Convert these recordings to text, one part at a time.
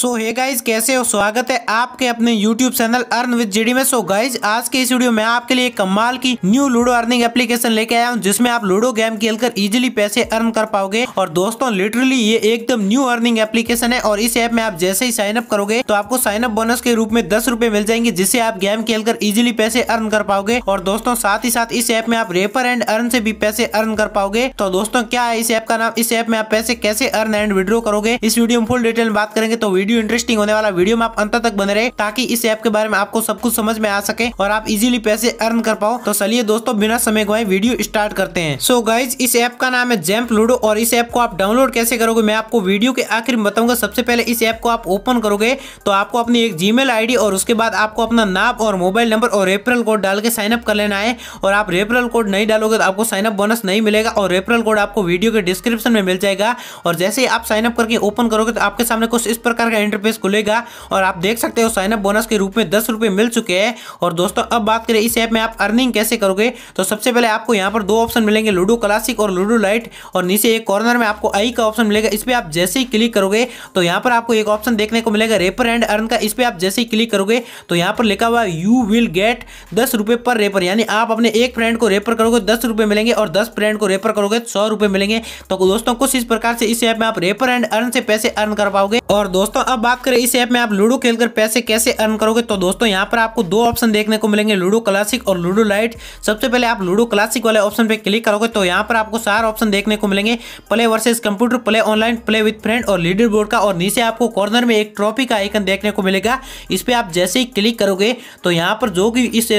सो hey guys कैसे हो स्वागत है आपके अपने YouTube channel earn with JD में सो so गाइज आज के इस वीडियो में आपके लिए कमाल की न्यू लूडो अर्निंग एप्लीकेशन लेके आया हूँ जिसमें आप लूडो गेम खेलकर इजीली पैसे अर्न कर पाओगे और दोस्तों लिटरली ये एकदम न्यू अर्निंग एप्लीकेशन है और इस ऐप में आप जैसे ही अप करोगे तो आपको अप बोनस के रूप में दस रूपए मिल जाएंगे जिससे आप गेम खेलकर इजिली पैसे अर्न कर पाओगे और दोस्तों साथ ही साथ इस ऐप में आप रेपर एंड अर्न से भी पैसे अर्न कर पाओगे तो दोस्तों क्या है इस ऐप का नाम इस ऐप में आप पैसे कैसे अर्न एंड विड्रो करोगे इस वीडियो में फुल डिटेल बात करेंगे तो वीडियो वीडियो इंटरेस्टिंग होने वाला वीडियो में आप अंत तक बने रहे ताकि इस ऐप के बारे में आपको सब कुछ समझ में आ सके और आप इजिली पैसे अर्न कर पाओ तो चलिए दोस्तों बिना समय गवाए वीडियो स्टार्ट करते हैं सो so गाइज इस ऐप का नाम है जैम्प लूडो और इस ऐप को आप डाउनलोड कैसे करोगे मैं आपको वीडियो के आखिर में बताऊंगा सबसे पहले इस ऐप को आप ओपन करोगे तो आपको अपनी एक जीमेल आईडी और उसके बाद आपको अपना नाम और मोबाइल नंबर और रेफरल कोड डाल के साइनअप कर लेना है और आप रेफरल कोड नहीं डालोगे तो आपको साइनअप बोनस नहीं मिलेगा और रेफरल कोड आपको वीडियो के डिस्क्रिप्शन में मिल जाएगा और जैसे ही आप साइनअप करके ओपन करोगे तो आपके सामने कुछ इस प्रकार का का इंटरफेस खुलेगा और आप देख सकते हो साइनअप बोनस के रूप में दस रुपये मिल चुके हैं और दोस्तों अब बात करें इस ऐप में आप अर्निंग कैसे करोगे तो सबसे पहले आपको यहाँ पर दो ऑप्शन मिलेंगे लूडो क्लासिक और लूडो लाइट और नीचे एक कॉर्नर में आपको आई का ऑप्शन मिलेगा इस पर आप जैसे ही क्लिक करोगे तो यहाँ पर आपको एक ऑप्शन देखने को मिलेगा रेपर एंड अर्न का इस पर आप जैसे ही क्लिक करोगे तो यहाँ पर लिखा हुआ यू विल गेट दस रुपये पर रेपर यानी आप अपने एक फ्रेंड को रेपर करोगे दस रुपये मिलेंगे और दस फ्रेंड को रेपर करोगे सौ रुपये मिलेंगे तो दोस्तों कुछ इस प्रकार से इस ऐप में आप रेपर एंड अर्न से पैसे अर्न कर पाओगे और दोस्तों अब बात करें इस ऐप में आप लूडो खेलकर पैसे कैसे अर्न करोगे तो दोस्तों यहाँ पर आपको दो ऑप्शन देखने को मिलेंगे लूडो क्लासिक और लूडो लाइट सबसे पहले आप लूडो क्लासिक वाले ऑप्शन पर क्लिक करोगे तो यहाँ पर आपको सारे ऑप्शन देखने को मिलेंगे play versus computer play online play with friend और लीडर बोर्ड का और नीचे आपको कॉर्नर में एक ट्रॉफी का आइकन देखने को मिलेगा इस पर आप जैसे ही क्लिक करोगे तो यहाँ पर जो कि इस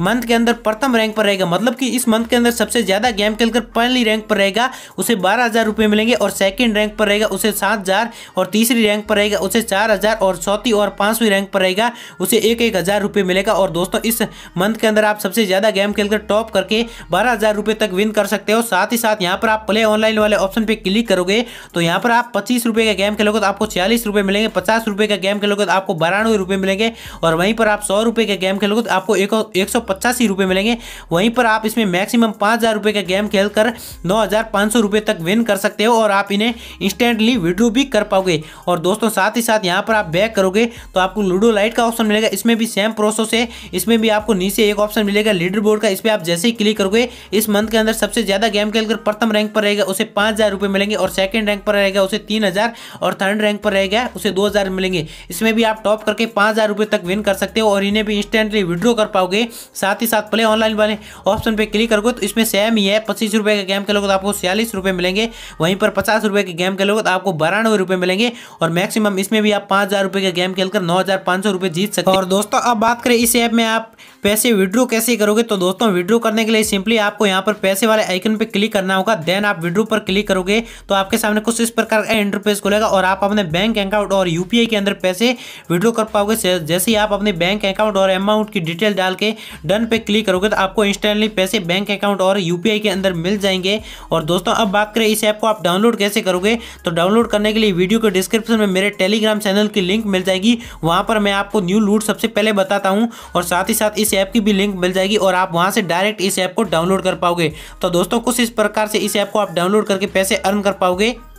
मंथ के अंदर प्रथम रैंक पर रहेगा मतलब कि इस मंथ के अंदर सबसे ज़्यादा गेम खेलकर पहली रैंक पर रहेगा उसे बारह हज़ार रुपये मिलेंगे और सेकंड रैंक पर रहेगा उसे सात हज़ार और तीसरी रैंक पर रहेगा उसे चार हज़ार और चौथी और पाँचवीं रैंक पर रहेगा उसे एक एक हज़ार रुपये मिलेगा और दोस्तों इस मंथ के अंदर आप सबसे ज़्यादा गेम खेलकर टॉप करके बारह हज़ार रुपये तक विन कर सकते हो साथ ही साथ यहाँ पर आप प्ले ऑनलाइन वाले ऑप्शन पर क्लिक करोगे तो यहाँ पर आप पच्चीस रुपये का गेम खेलोगे तो आपको छियालीस रुपये मिलेंगे पचास रुपये का गेम खेलोगे तो आपको बारानवे रुपये मिलेंगे और वहीं पर आप सौ रुपये का गेम खेलोगे तो आपको एक सौ पचासी रुपये मिलेंगे वहीं पर आप इसमें मैक्सिमम पाँच हज़ार का गेम खेल कर नौ हज़ार पांच सौ रुपये तक विन कर सकते हो और आप इन्हें इंस्टेंटली विड्रो भी कर पाओगे और दोस्तों साथ ही साथ यहाँ पर आप बैक करोगे तो आपको लूडो लाइट का ऑप्शन मिलेगा इसमें भी सेम प्रोसेस है इसमें भी आपको नीचे एक ऑप्शन मिलेगा लीडर बोर्ड का इस पर आप जैसे ही क्लिक करोगे इस मंथ के अंदर सबसे ज़्यादा गेम खेलकर प्रथम रैंक पर रहेगा उसे पाँच हज़ार रुपये मिलेंगे और सेकंड रैंक पर रहेगा उसे तीन हज़ार और थर्ड रैंक पर रहेगा उसे दो हज़ार मिलेंगे इसमें भी आप टॉप करके पाँच हज़ार रुपये तक विन कर सकते हो और इन्हें भी इंस्टेंटली विड्रो कर पाओगे साथ ही साथ प्ले ऑनलाइन वाले ऑप्शन पर क्लिक करोगे तो इसमें सेम ही है पच्चीस रुपये का गेम खेलोगे तो आपको छियालीस रुपये मिलेंगे वहीं पर पचास रुपये के गेम खेलोगे तो आपको बारानवे रुपये मिलेंगे और मैक्सिमम इसमें भी आप पाँच हज़ार रुपये का गेम खेलकर नौ हज़ार पाँच सौ रुपये जीत सकते और दोस्तों अब बात करें इस ऐप में आप पैसे विड्रो कैसे करोगे तो दोस्तों विड्रो करने के लिए सिंपली आपको यहाँ पर पैसे वाले आइकन पर क्लिक करना होगा देन आप विड्रो पर क्लिक करोगे तो आपके सामने कुछ इस प्रकार का इंटरफेस खुलेगा और आप अपने बैंक अकाउंट और यूपीआई के अंदर पैसे विड्रो कर पाओगे जैसे ही आप अपने बैंक अकाउंट और अमाउंट की डिटेल डाल के डन पे क्लिक करोगे तो आपको इंस्टेंटली पैसे बैंक अकाउंट और यूपीआई के अंदर मिल जाएंगे और दोस्तों अब बात करें इस ऐप को आप डाउनलोड कैसे करोगे तो डाउनलोड करने के लिए वीडियो के डिस्क्रिप्शन में मेरे टेलीग्राम चैनल की लिंक मिल जाएगी वहाँ पर मैं आपको न्यू लूट सबसे पहले बताता हूँ और साथ ही साथ इस ऐप की भी लिंक मिल जाएगी और आप वहाँ से डायरेक्ट इस ऐप को डाउनलोड कर पाओगे तो दोस्तों कुछ इस प्रकार से इस ऐप को आप डाउनलोड करके पैसे अर्न कर पाओगे